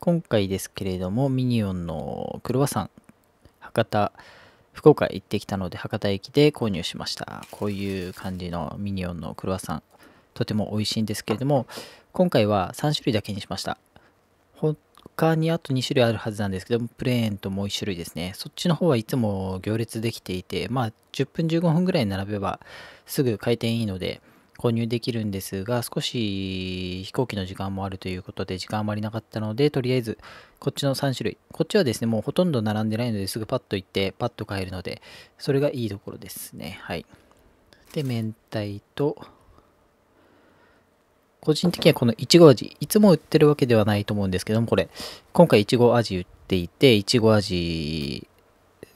今回ですけれどもミニオンのクロワッサン博多福岡行ってきたので博多駅で購入しましたこういう感じのミニオンのクロワッサンとても美味しいんですけれども今回は3種類だけにしました他にあと2種類あるはずなんですけどプレーンともう1種類ですねそっちの方はいつも行列できていてまあ10分15分ぐらい並べばすぐ開店いいので購入できるんですが、少し飛行機の時間もあるということで、時間あまりなかったので、とりあえず、こっちの3種類。こっちはですね、もうほとんど並んでないので、すぐパッと行って、パッと買えるので、それがいいところですね。はい。で、明太と、個人的にはこのいちご味、いつも売ってるわけではないと思うんですけども、これ、今回いちご味売っていて、いちご味、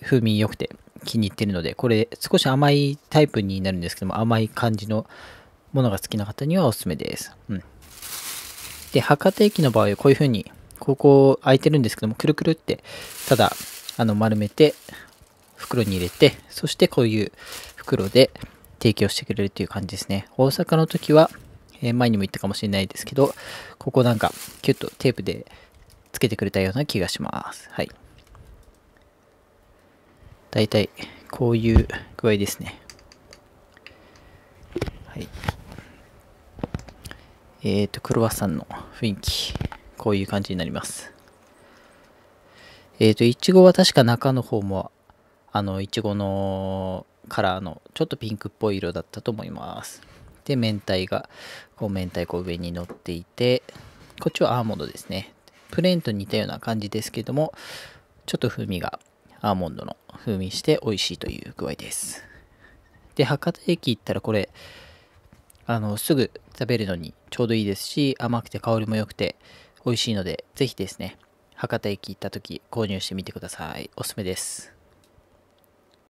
風味良くて気に入ってるので、これ少し甘いタイプになるんですけども、甘い感じのものが好きな方にはおすすめです。うん。で、博多駅の場合はこういう風に、ここ空いてるんですけども、くるくるって、ただ、あの、丸めて、袋に入れて、そしてこういう袋で提供してくれるという感じですね。大阪の時は、え前にも言ったかもしれないですけど、ここなんか、キュッとテープでつけてくれたような気がします。はい。大体、こういう具合ですね。えっ、ー、と、クロワッサンの雰囲気、こういう感じになります。えっ、ー、と、いちごは確か中の方も、あの、いちごのカラーのちょっとピンクっぽい色だったと思います。で、明太が、こう、明太子上に乗っていて、こっちはアーモンドですね。プレーンと似たような感じですけども、ちょっと風味がアーモンドの風味して美味しいという具合です。で、博多駅行ったらこれ、あの、すぐ食べるのにちょうどいいですし、甘くて香りも良くて美味しいので、ぜひですね、博多駅行った時購入してみてください。おすすめです。